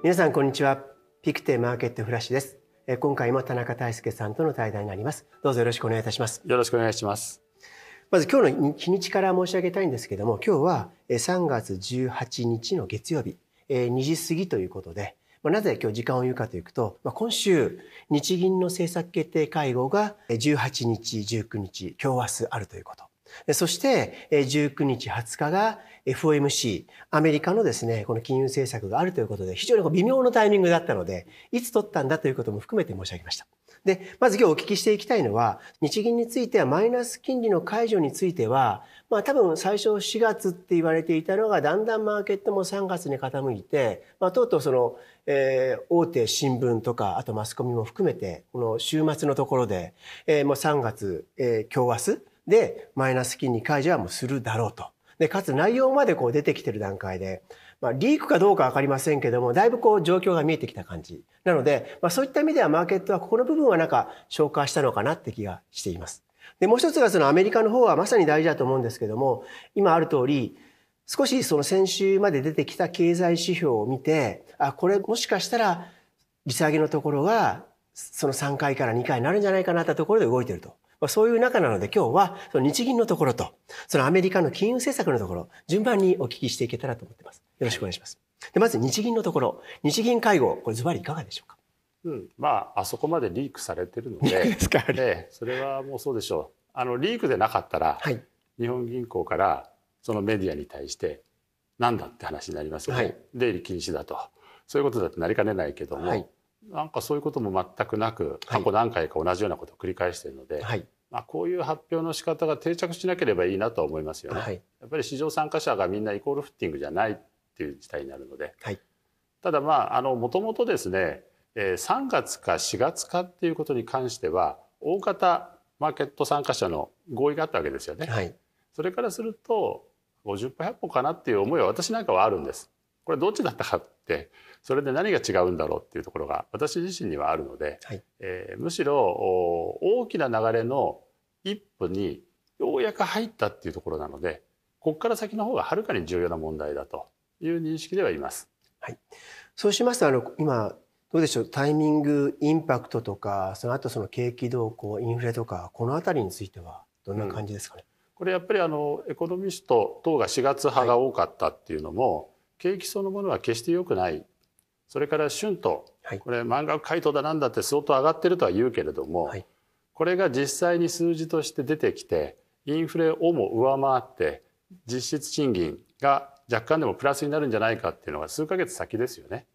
皆さんこんにちはピクテマーケットフラッシュです今回も田中泰介さんとの対談になりますどうぞよろしくお願いいたしますよろしくお願いしますまず今日の日にちから申し上げたいんですけども今日は3月18日の月曜日2時過ぎということでなぜ今日時間を言うかというと今週日銀の政策決定会合が18日19日今日明日あるということそして、19日20日が FOMC、アメリカのですね、この金融政策があるということで、非常に微妙なタイミングだったので、いつ取ったんだということも含めて申し上げました。で、まず今日お聞きしていきたいのは、日銀についてはマイナス金利の解除については、まあ多分最初4月って言われていたのが、だんだんマーケットも3月に傾いて、まあとうとうその、えー、大手新聞とか、あとマスコミも含めて、この週末のところで、えー、もう3月、えー、今日明日、で、マイナス金利解除はもうするだろうと。で、かつ内容までこう出てきてる段階で、まあ、リークかどうかわかりませんけども、だいぶこう状況が見えてきた感じ。なので、まあそういった意味ではマーケットはここの部分はなんか消化したのかなって気がしています。で、もう一つがそのアメリカの方はまさに大事だと思うんですけども、今ある通り、少しその先週まで出てきた経済指標を見て、あ、これもしかしたら利下げのところがその3回から2回になるんじゃないかなってところで動いてると。まあ、そういう中なので今日はその日銀のところと、そのアメリカの金融政策のところ、順番にお聞きしていけたらと思ってます。よろしくお願いします。でまず日銀のところ、日銀会合、これズバリいかがでしょうかうん、まあ、あそこまでリークされてるので、でそれはもうそうでしょう。あの、リークでなかったら、はい、日本銀行からそのメディアに対して、なんだって話になりますよね。出入り禁止だと。そういうことだってなりかねないけども、はい、なんかそういうことも全くなく過去何回か同じようなことを繰り返しているので、はい、まあ、こういう発表の仕方が定着しなければいいなと思いますよね、はい、やっぱり市場参加者がみんなイコールフッティングじゃないっていう事態になるので、はい、ただまあもともとですね3月か4月かっていうことに関しては大型マーケット参加者の合意があったわけですよね。はい、それからすると50歩100歩かなっていう思いは私なんかはあるんです。これどっちだったかってそれで何が違うんだろうっていうところが私自身にはあるので、はい、えー、むしろ大きな流れの一歩にようやく入ったっていうところなのでここから先の方がはるかに重要な問題だという認識ではいます。はい、そうしますとあの今どうでしょうタイミングインパクトとかその後その景気動向インフレとかこの辺りについてはどんな感じですかね、うん、これやっぱりあのエコノミスト等が4月派が多かったっていうのも、はい景気そのものは決して良くないそれから春闘、はい、これ満額回答だなんだって相当上がってるとは言うけれども、はい、これが実際に数字として出てきてインフレをも上回って実質賃金が若干でもプラスになるんじゃないかっていうのが数ヶ月先ですよね。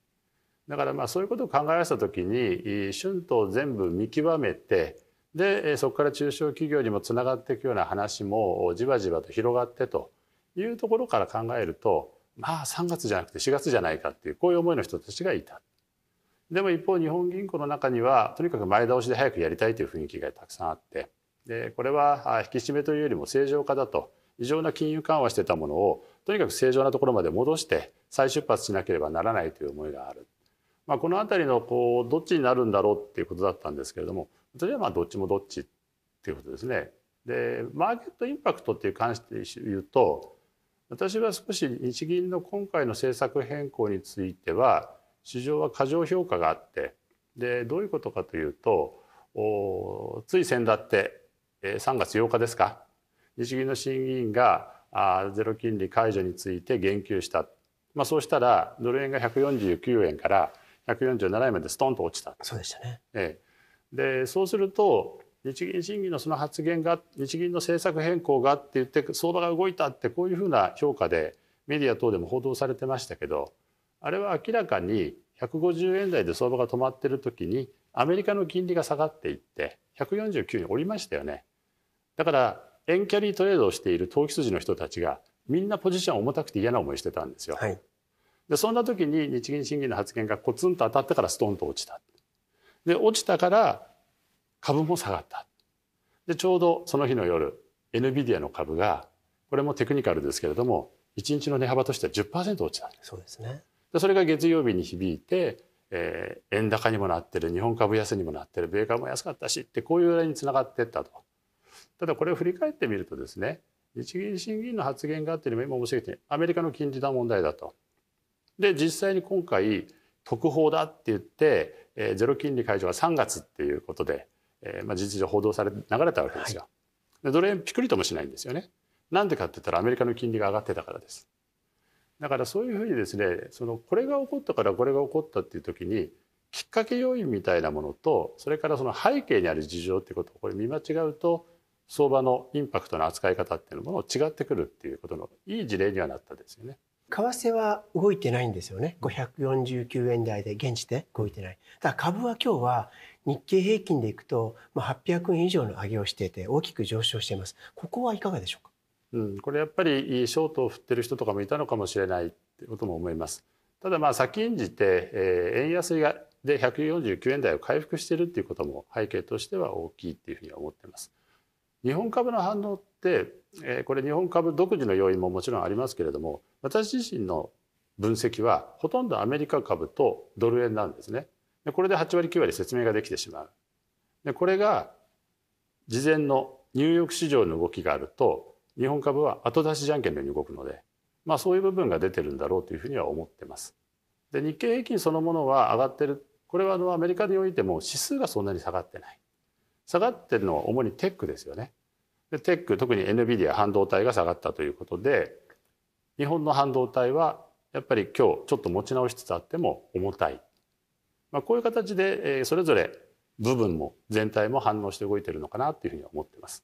だからまあそういうことを考え合わせた時に春闘全部見極めてでそこから中小企業にもつながっていくような話もじわじわと広がってというところから考えるとまあ3月じゃなくて4月じゃないかっていうこういう思いの人たちがいた。でも一方日本銀行の中にはとにかく前倒しで早くやりたいという雰囲気がたくさんあってでこれは引き締めというよりも正常化だと異常な金融緩和してたものをとにかく正常なところまで戻して再出発しなければならないという思いがある、まあ、この辺りのこうどっちになるんだろうっていうことだったんですけれども私はまあどっちもどっちっていうことですね。でマーケットインパクトっていう関して言うと私は少し日銀の今回の政策変更については市場は過剰評価があってでどういうことかというとつい先だって3月8日ですか日銀の審議員があゼロ金利解除について言及した、まあ、そうしたらドル円が149円から147円までストンと落ちたそうでしたね、ええ、でそうすると日銀審議のその発言が日銀の政策変更がって言って相場が動いたってこういうふうな評価でメディア等でも報道されてましたけどあれは明らかに150円台で相場が止まっている時にアメリカの金利が下がっていって149に降りましたよね。だから円キャリートレードをしている投機筋の人たちがみんなポジション重たくて嫌な思いしてたんですよ。はい、でそんな時に日銀審議の発言がコツンと当たってからストンと落ちた。で落ちたから株も下がった。でちょうどその日の夜 NVIDIA の株がこれもテクニカルですけれども1日の値幅としては10%落ちたそうですねでそれが月曜日に響いて、えー、円高にもなってる日本株安にもなってる米株も安かったしってこういうラにつながってったとただこれを振り返ってみるとですね日銀審議員の発言があって今申し上げてアメリカの金利の問題だとで実際に今回特報だって言って、えー、ゼロ金利解除は3月っていうことでえーまあ、事実上報道され流れたわけですよ。でドル円ピクリともしないんですよね。なんでかって言ったらアメリカの金利が上がってたからです。だからそういうふうにですねそのこれが起こったからこれが起こったっていう時にきっかけ要因みたいなものとそれからその背景にある事情っていうことをこれ見間違うと相場のインパクトの扱い方っていうものを違ってくるっていうことのいい事例にはなったですよね。為替は動いてないんですよね。549円台で現地で動いてない。ただ株は今日は日経平均でいくと、まあ、800円以上の上げをしていて大きく上昇しています。ここはいかがでしょうかうん、これやっぱりショートを振ってる人とかもいたのかもしれないってことも思います。ただまあ先んじて、えー、円安がで149円台を回復しているっていうことも背景としては大きいっていうふうに思っています。日本株の反応ってえこれ日本株独自の要因ももちろんありますけれども私自身の分析はほとんどアメリカ株とドル円なんですね。でこれで8割9割説明ができてしまう。でこれが事前のニューヨーク市場の動きがあると日本株は後出しじゃんけんのように動くので、まあ、そういう部分が出てるんだろうというふうには思ってます。で日経平均そのものは上がってるこれはあのアメリカにおいても指数がそんなに下がってない下がってるのは主にテックですよねでテック特に NVIDIA 半導体が下がったということで日本の半導体はやっぱり今日ちょっと持ち直しつつあっても重たい、まあ、こういう形でそれぞれ部分も全体も反応して動いてるのかなというふうに思ってます。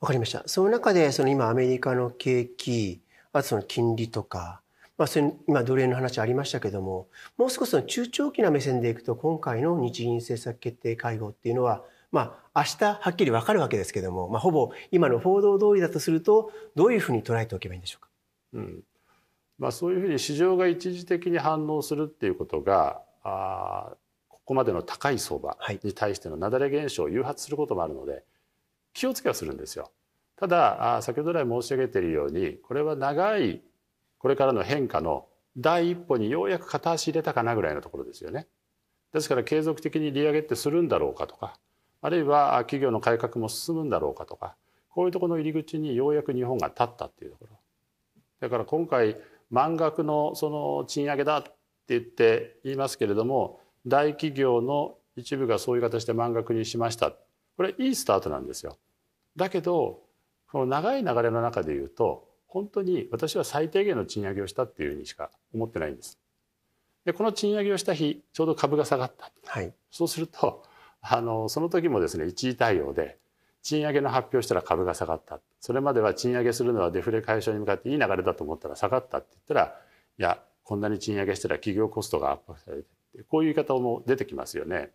わかりました。その中でその今アメリカの景気、あとその金利とか、まあそれ今ドル円の話ありましたけども、もう少しその中長期な目線でいくと今回の日銀政策決定会合っていうのはまあ、明日はっきりわかるわけですけども、まあ、ほぼ今の報道通りだとするとどういうふうに捉えておけばいいんでしょうか、うんまあ、そういうふうに市場が一時的に反応するっていうことがあここまでの高い相場に対しての雪崩現象を誘発することもあるので気をつけはするんですよ。ただ先ほど来申し上げているようにこれは長いこれからの変化の第一歩にようやく片足入れたかなぐらいのところですよね。ですから継続的に利上げってするんだろうかとかあるいは企業の改革も進むんだろうかとかこういうところの入り口にようやく日本が立ったっていうところだから今回満額のその賃上げだって言って言いますけれども大企業の一部がそういう形で満額にしましたこれいいスタートなんですよ。だけどこの長い流れの中で言うと本当に私は最低限の賃上げをしたっていうふうにしか思ってないんです。でこの賃上げをした日ちょうど株が下がった、はい、そうするとあのその時もですね一時対応で賃上げの発表したら株が下がったそれまでは賃上げするのはデフレ解消に向かっていい流れだと思ったら下がったって言ったらいやこんなに賃上げしたら企業コストが圧迫されてこういう言い方も出てきますよね。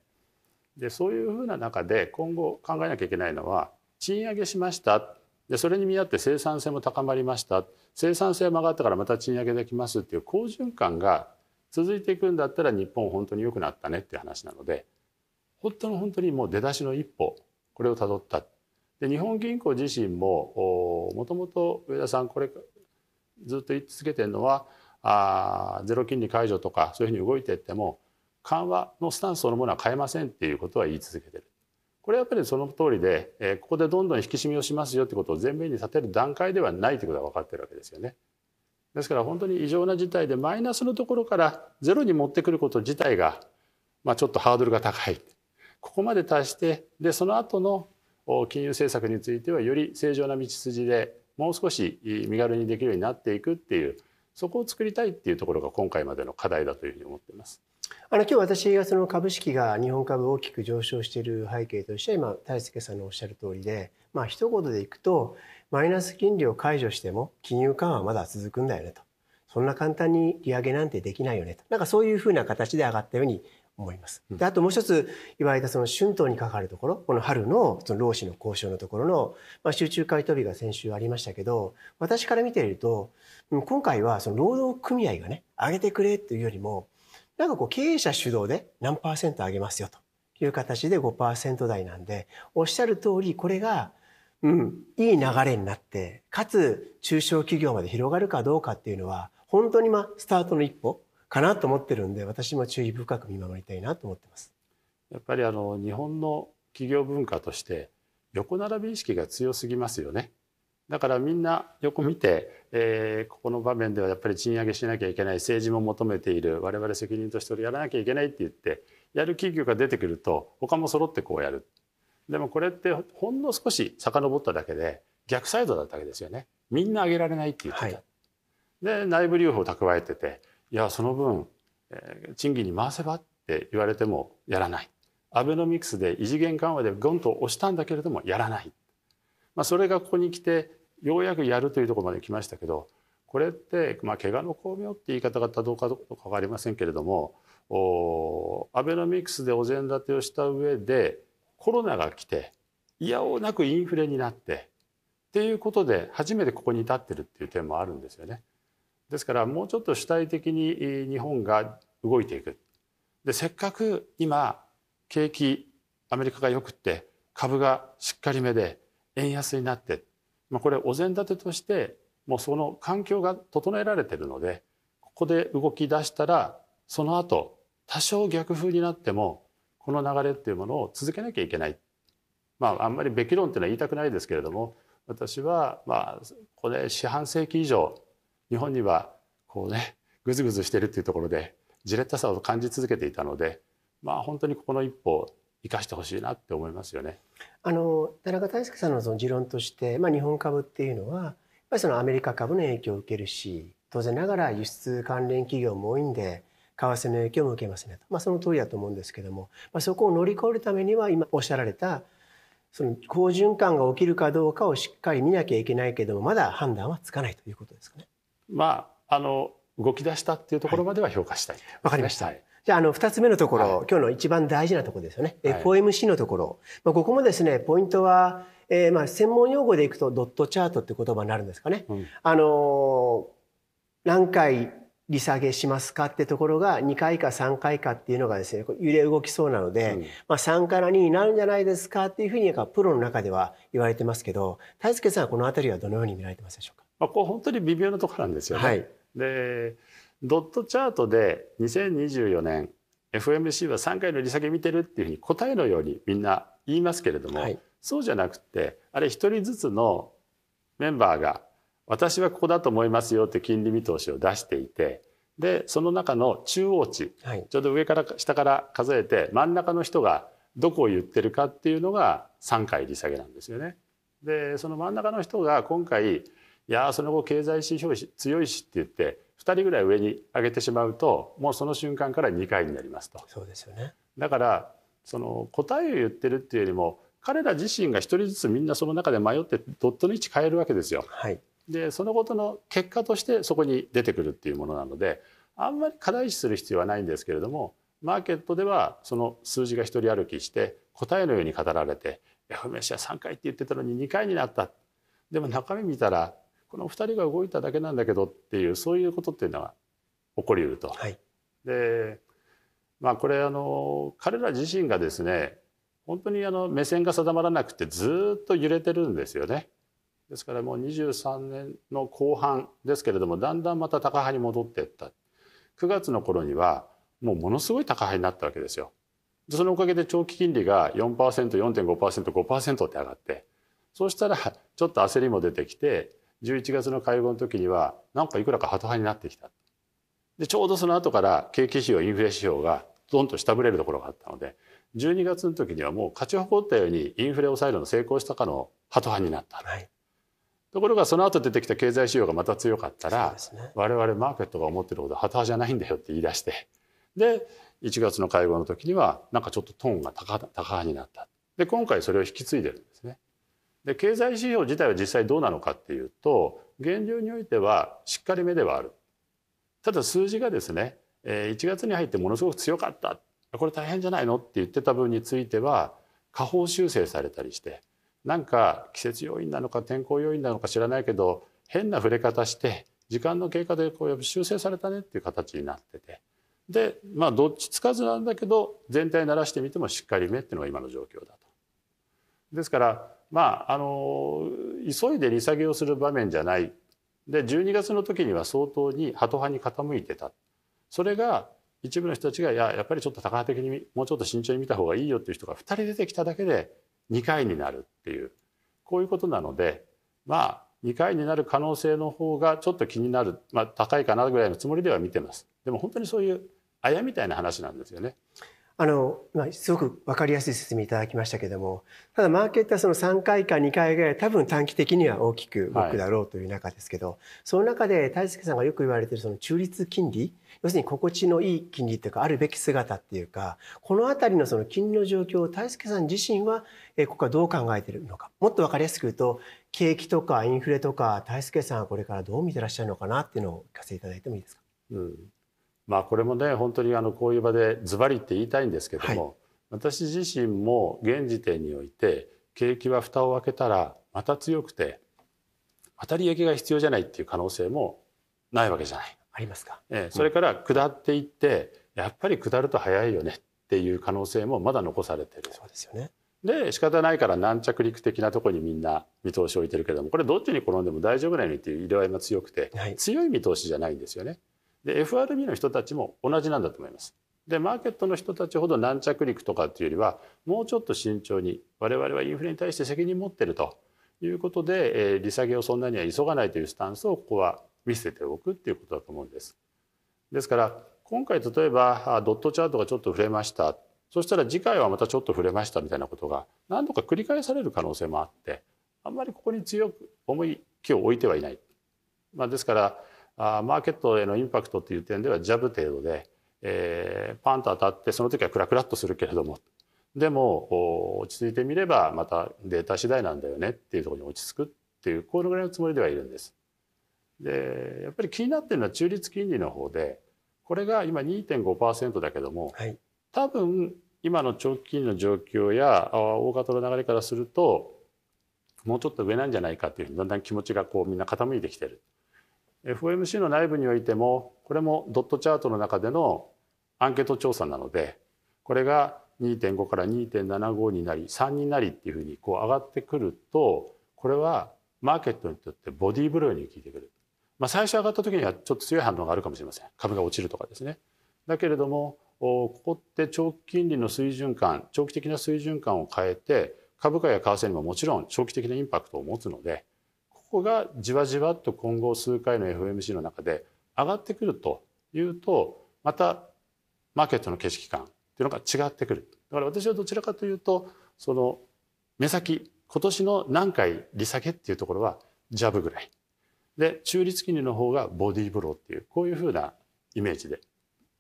でそういうふうな中で今後考えなきゃいけないのは賃上げしましたでそれに見合って生産性も高まりました生産性も上がったからまた賃上げできますっていう好循環が続いていくんだったら日本本当に良くなったねっていう話なので本当の本当にもう出だしの一歩これをたどったで日本銀行自身ももともと上田さんこれずっと言い続けてるのはあゼロ金利解除とかそういうふうに動いていっても緩和のスタンスそのものは変えませんっていうことは言い続けてる。これはやっぱりその通りで、えー、ここでどんどん引き締めをしますよってことを前面に立てる段階ではないということが分かってるわけですよね。ですから本当に異常な事態でマイナスのところからゼロに持ってくること自体が、まあ、ちょっとハードルが高い。ここまで達してでその後の金融政策についてはより正常な道筋でもう少し身軽にできるようになっていくっていうそこを作りたいっていうところが今回までの課題だというふうに思っています。あの今日私がその株式が日本株大きく上昇している背景として今大輔さんのおっしゃる通りでまあ一言でいくとマイナス金利を解除しても金融緩和はまだ続くんだよねとそんな簡単に利上げなんてできないよねとなんかそういうふうな形で上がったように思います。であともう一つ言われたその春闘に関わるところこの春のその労使の交渉のところの、まあ、集中回答日が先週ありましたけど私から見ていると今回はその労働組合がね上げてくれというよりもなんかこう経営者主導で何パーセント上げますよという形で5%台なんでおっしゃる通りこれがうん、いい流れになってかつ中小企業まで広がるかどうかっていうのは本当にまあスタートの一歩かなと思ってるんで私も注意深く見守りたいなと思ってます。やっぱりあの日本の企業文化として横並び意識が強すぎますよね。だからみんな横見て、えー、ここの場面ではやっぱり賃上げしなきゃいけない政治も求めている我々責任としてやらなきゃいけないって言ってやる企業が出てくると他も揃ってこうやるでもこれってほんの少し遡っただけで逆サイドだったわけですよねみんな上げられないって言ってた、はい、で内部留保を蓄えてていやその分、えー、賃金に回せばって言われてもやらないアベノミクスで異次元緩和でゴンと押したんだけれどもやらない、まあ、それがここに来てようやくやるというところまで来ましたけどこれって、まあ、怪我の巧妙って言い方がどうかどうか分かりませんけれどもおアベノミクスでお膳立てをした上でコロナが来ていやおなくインフレになってっていうことで初めてここに至ってるっていう点もあるんですよね。ですからもうちょっと主体的に日本が動いていくでせっかく今景気アメリカがよくって株がしっかりめで円安になって、まあ、これお膳立てとしてもうその環境が整えられてるのでここで動き出したらその後多少逆風になってもこの流れっていうものを続けなきゃいけない。まあ、あんまりべき論っていうのは言いたくないですけれども私はまあこれ四半世紀以上日本にはこうねグズグズしてるっていうところでじれったさを感じ続けていたのでまあ本当にここの一歩生かしてほしいなって思いますよね。あの田中大輔さんのその持論として、まあ、日本株っていうのはやっぱりそのアメリカ株の影響を受けるし当然ながら輸出関連企業も多いんで為替の影響も受けますねと、まあ、その通りだと思うんですけども、まあ、そこを乗り越えるためには今おっしゃられたその好循環が起きるかどうかをしっかり見なきゃいけないけどもまだ判断はつかないということですかね。まああの動き出したっていうところまでは評価したい。わ、かりました。じゃあ、あの、二つ目のところ、はい、今日の一番大事なところですよね。はい、FOMC のところ。まあ、ここもですね、ポイントは、えー、まあ、専門用語でいくと、ドットチャートって言葉になるんですかね。うん、あの何回利下げしますかってところが2回か3回かっていうのがですね、揺れ動きそうなので、うん、まあ3から2になるんじゃないですかっていうふうにプロの中では言われてますけど、大輔さんはこの辺りはどのように見られてますでしょうかまあ、こう本当に微妙なところなんですよね。はい、でドットチャートで2024年 FMC は3回の利下げ見てるっていうふうに答えのようにみんな言いますけれども、はい、そうじゃなくてあれ一人ずつのメンバーが私はここだと思いますよって金利見通しを出していてでその中の中央値、はい、ちょうど上から下から数えて真ん中の人がどこを言ってるかっていうのが3回利下げなんですよね。でその真ん中の人が今回いやその後経済指標強いしって言って2人ぐらい上に上げてしまうともうその瞬間から2回になりますと。そうですよねだからその答えを言ってるっていうよりも彼ら自身が1人ずつみんなその中で迷ってドットの位置変えるわけですよ。はい、でそのことの結果としてそこに出てくるっていうものなのであんまり課題視する必要はないんですけれどもマーケットではその数字が一人歩きして答えのように語られて「FMC は3回って言ってたのに2回になった」でも中身見たらこの2人が動いただけなんだけどっていうそういうことっていうのは起こりうると。はい、でまあこれあの彼ら自身がですね本当にあの目線が定まらなくてずっと揺れてるんですよね。ですからもう23年の後半ですけれどもだんだんまた高派に戻っていった9月の頃にはもうものすごい高派になったわけですよ。そのおかげで長期金利が 4%4.5%5% って上がってそうしたらちょっと焦りも出てきて11月の会合の時にはなんかいくらかハト派になってきたでちょうどその後から景気指標インフレ指標がどんと下振れるところがあったので12月の時にはもう勝ち誇ったようにインフレを抑えるの成功したかのハト派になった、はい、ところがその後出てきた経済指標がまた強かったら、ね、我々マーケットが思ってるほどハト派じゃないんだよって言い出してで1月の会合の時にはなんかちょっとトーンが高派になったで今回それを引き継いでるで経済指標自体は実際どうなのかっていうと現状においてはしっかりめではあるただ数字がですね1月に入ってものすごく強かったこれ大変じゃないのって言ってた分については下方修正されたりしてなんか季節要因なのか天候要因なのか知らないけど変な触れ方して時間の経過でこう修正されたねっていう形になっててでまあどっちつかずなんだけど全体鳴らしてみてもしっかりめっていうのが今の状況だと。ですからまあ、あの急いで利下げをする場面じゃないで12月の時には相当にハト派に傾いてたそれが一部の人たちがいややっぱりちょっと高派的にもうちょっと慎重に見た方がいいよっていう人が2人出てきただけで2回になるっていうこういうことなのでまあ2回になる可能性の方がちょっと気になる、まあ、高いかなぐらいのつもりでは見てます。でも本当にそういうあやみたいな話なんですよね。あの、まあ、すごく分かりやすい説明いただきましたけどもただマーケットはその3回か2回ぐらい多分短期的には大きく動くだろうという中ですけど、はい、その中で大輔さんがよく言われてるその中立金利要するに心地のいい金利というかあるべき姿っていうかこの辺りのその金利の状況を大輔さん自身はここはどう考えてるのかもっと分かりやすく言うと景気とかインフレとか大輔さんはこれからどう見てらっしゃるのかなっていうのをお聞かせいただいてもいいですか。うんまあこれもね本当にあのこういう場でズバリって言いたいんですけども、はい、私自身も現時点において景気は蓋を開けたらまた強くてまた利益が必要じゃないっていう可能性もないわけじゃない。ありますか、ええ、それから下っていって、うん、やっぱり下ると早いよねっていう可能性もまだ残されてる。そうですよねで仕方ないから軟着陸的なとこにみんな見通しを置いてるけどもこれどっちに転んでも大丈夫なようにっていう色合いが強くて、はい、強い見通しじゃないんですよね。で FRB の人たちも同じなんだと思います。でマーケットの人たちほど軟着陸とかっていうよりはもうちょっと慎重に我々はインフレに対して責任を持っているということで、えー、利下げをそんなには急がないというスタンスをここは見せておくっていうことだと思うんです。ですから今回例えばドットチャートがちょっと触れましたそしたら次回はまたちょっと触れましたみたいなことが何度か繰り返される可能性もあってあんまりここに強く思い気を置いてはいない。まあ、ですからあマーケットへのインパクトという点ではジャブ程度で、えー、パンと当たってその時はクラクラっとするけれどもでも落ち着いてみればまたデータ次第なんだよねっていうところに落ち着くっていうこのぐらいのつもりではいるんです。でやっぱり気になってるのは中立金利の方でこれが今2.5%だけども、はい、多分今の長期金利の状況や大型の流れからするともうちょっと上なんじゃないかっていうふうにだんだん気持ちがこうみんな傾いてきてる。FOMC の内部においてもこれもドットチャートの中でのアンケート調査なのでこれが2.5から2.75になり3になりっていうふうにこう上がってくるとこれはマーケットにとってボディーブローに効いてくる、まあ、最初上がった時にはちょっと強い反応があるかもしれません株が落ちるとかですねだけれどもここって長期金利の水準感長期的な水準感を変えて株価や為替にももちろん長期的なインパクトを持つのでここがじわじわと今後数回の f m c の中で上がってくるというとまたマーケットの景色感っていうのが違ってくるだから私はどちらかというとその目先今年の何回利下げっていうところはジャブぐらいで中立金利の方がボディーブローっていうこういうふうなイメージで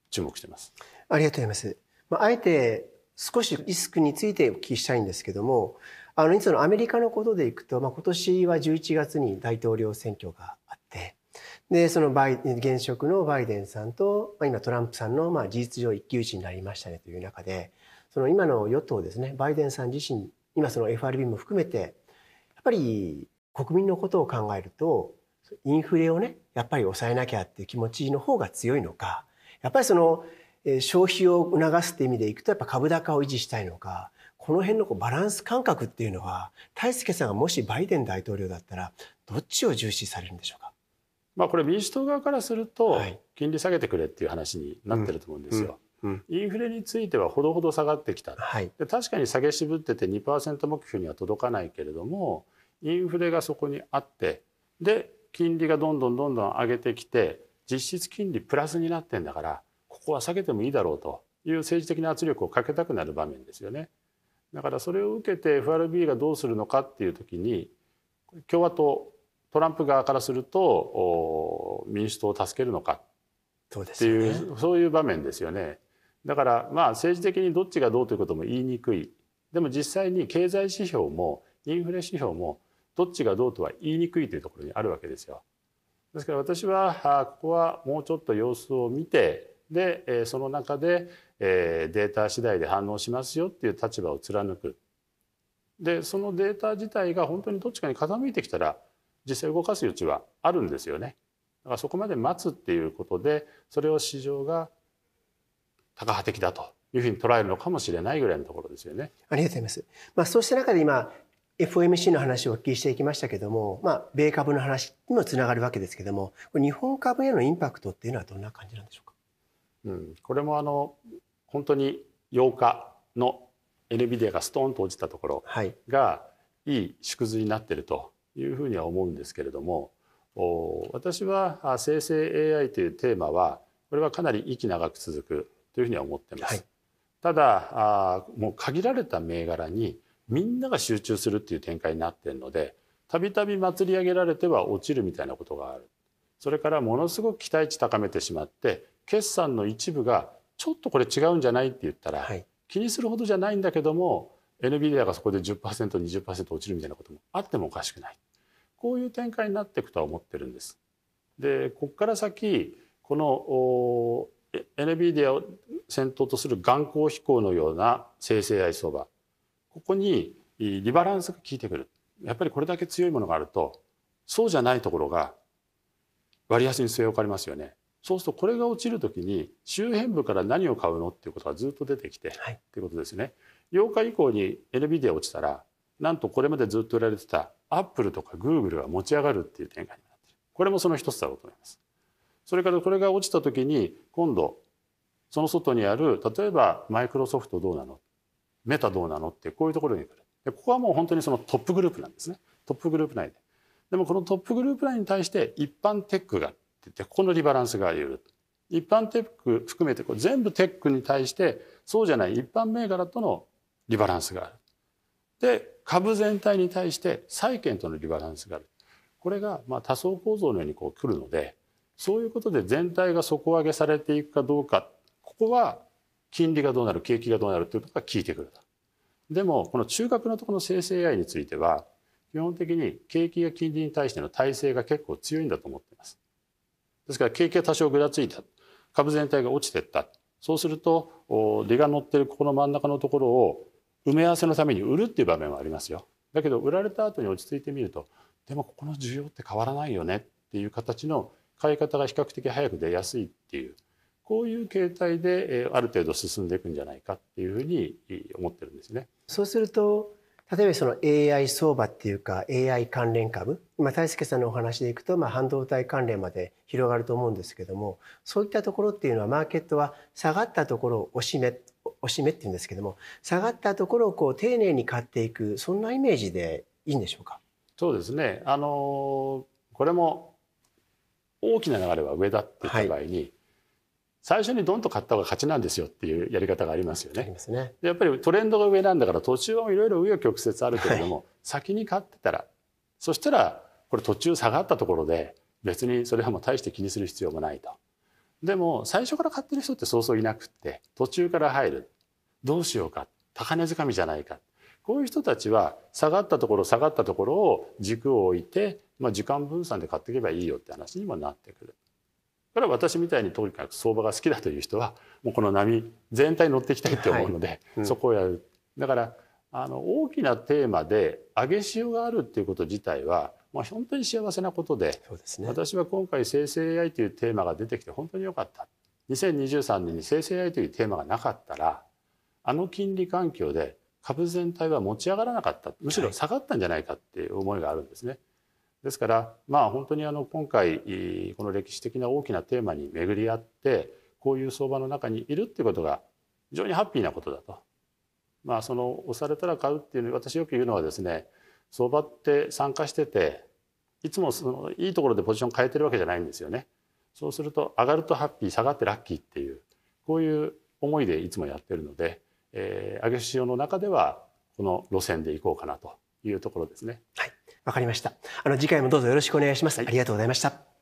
注目してますありがとうございます、まあ、あえて少しリスクについてお聞きしたいんですけどもあのいつのアメリカのことでいくと、まあ、今年は11月に大統領選挙があってでそのバイ現職のバイデンさんと、まあ、今トランプさんの、まあ、事実上一騎打ちになりましたねという中でその今の与党ですねバイデンさん自身今その FRB も含めてやっぱり国民のことを考えるとインフレをねやっぱり抑えなきゃっていう気持ちの方が強いのかやっぱりその消費を促すって意味でいくとやっぱ株高を維持したいのかこの辺のこうバランス感覚っていうのは、大輔さんがもしバイデン大統領だったら、どっちを重視されるんでしょうか。まあ、これ民主党側からすると、金利下げてくれっていう話になってると思うんですよ。インフレについてはほどほど下がってきた、はい、で確かに下げ渋ってて2%目標には届かないけれどもインフレがそこにあってで金利がどんどんどんどん上げてきて実質金利プラスになってんだからここは下げてもいいだろうという政治的な圧力をかけたくなる場面ですよね。だからそれを受けて FRB がどうするのかっていう時に共和党トランプ側からすると民主党を助けるのかっていう、ね、そういう場面ですよね。だからまあ政治的にどっちがどうということも言いにくいでも実際に経済指標もインフレ指標もどっちがどうとは言いにくいというところにあるわけですよ。ですから私はここはもうちょっと様子を見てでその中でデータ次第で反応しますよっていう立場を貫くでそのデータ自体が本当にどっちかに傾いてきたら実際動かす余地はあるんですよね。だからそこまで待つっていうことでそれを市場が高派的だというふうに捉えるのかもしれないぐらいのところですよね。ありがとうございます。まあ、そうした中で今 FOMC の話をお聞きしていきましたけども、まあ、米株の話にもつながるわけですけども、日本株へのインパクトっていうのはどんな感じなんでしょうかうん、これもあの本当に8日の NVIDIA がストーンと落ちたところがいい縮図になってるというふうには思うんですけれども私は生成 AI というテーマはこれはかなり息長く続くというふうには思ってます。はい、ただもう限られた銘柄にみんなが集中するっていう展開になってるのでたびたび祭り上げられては落ちるみたいなことがある。それからものすごく期待値高めてしまって決算の一部がちょっとこれ違うんじゃないって言ったら、はい、気にするほどじゃないんだけども NVIDIA がそこで 10%20% 落ちるみたいなこともあってもおかしくないこういう展開になっていくとは思ってるんです。でここから先この NVIDIA を先頭とする眼光飛行のような生成 AI 相場ここにリバランスが効いてくるやっぱりこれだけ強いものがあるとそうじゃないところが割安に据え置かれますよね。そうするとこれが落ちる時に周辺部から何を買うのっていうことがずっと出てきて、はい、っていうことですね。8日以降に NVIDIA 落ちたらなんとこれまでずっと売られてたアップルとかグーグルが持ち上がるっていう展開になってるこれもその一つだろうと思います。それからこれが落ちた時に今度その外にある例えばマイクロソフトどうなのメタどうなのってこういうところに来るでここはもう本当にそのトップグループなんですねトップグループ内で。でもこのトップグループ内に対して一般テックがってここのリバランスがあり得る一般テック含めてこれ全部テックに対してそうじゃない一般銘柄とのリバランスがあるで株全体に対して債券とのリバランスがあるこれがまあ多層構造のようにこう来るのでそういうことで全体が底上げされていくかどうかここは金利がどうなる景気がどうなるということが効いてくると。でもこの中核のところの生成 AI については基本的に景気や金利に対しての耐性が結構強いんだと思っています。ですから景気が多少ぐらついた株全体が落ちてったそうすると出が乗ってるここの真ん中のところを埋め合わせのために売るっていう場面はありますよ。だけど売られた後に落ち着いてみるとでもここの需要って変わらないよねっていう形の買い方が比較的早く出やすいっていうこういう形態である程度進んでいくんじゃないかっていうふうに思ってるんですね。そうすると例えばその AI 相場っていうか AI 関連株今大輔さんのお話でいくとまあ半導体関連まで広がると思うんですけどもそういったところっていうのはマーケットは下がったところを押し目押し目っていうんですけども下がったところをこう丁寧に買っていくそんなイメージでいいんでしょうかそうですねあのこれも大きな流れは上だって言った場合に、はい最初にドンと買った方が勝ちなんですよっていうやり方がありますよね。ねやっぱりトレンドが上なんだから途中はいろいろ紆余曲折あるけれども、はい、先に買ってたらそしたらこれ途中下がったところで別にそれはもう大して気にする必要もないと。でも最初から買ってる人ってそうそういなくって途中から入るどうしようか高値掴みじゃないかこういう人たちは下がったところ下がったところを軸を置いて、まあ、時間分散で買っていけばいいよって話にもなってくる。から私みたいにとにかく相場が好きだという人はもうこの波全体に乗っていきたいって思うので、はいうん、そこをやる。だからあの大きなテーマで上げ潮があるっていうこと自体は、まあ、本当に幸せなことでそうです、ね、私は今回生成 AI というテーマが出てきて本当によかった。2023年に生成 AI というテーマがなかったらあの金利環境で株全体は持ち上がらなかったむしろ下がったんじゃないかっていう思いがあるんですね。ですからまあ本当にあの今回この歴史的な大きなテーマに巡り合ってこういう相場の中にいるっていうことが非常にハッピーなことだと。まあ、その押されたら買うっていうの私よく言うのはですね相場って参加してていつもそのいいところでポジション変えてるわけじゃないんですよね。そうすると上がるとハッピー下がってラッキーっていうこういう思いでいつもやってるので、えー、上げ潮の中ではこの路線でいこうかなというところですね。はいわかりました。あの、次回もどうぞよろしくお願いします。ありがとうございました。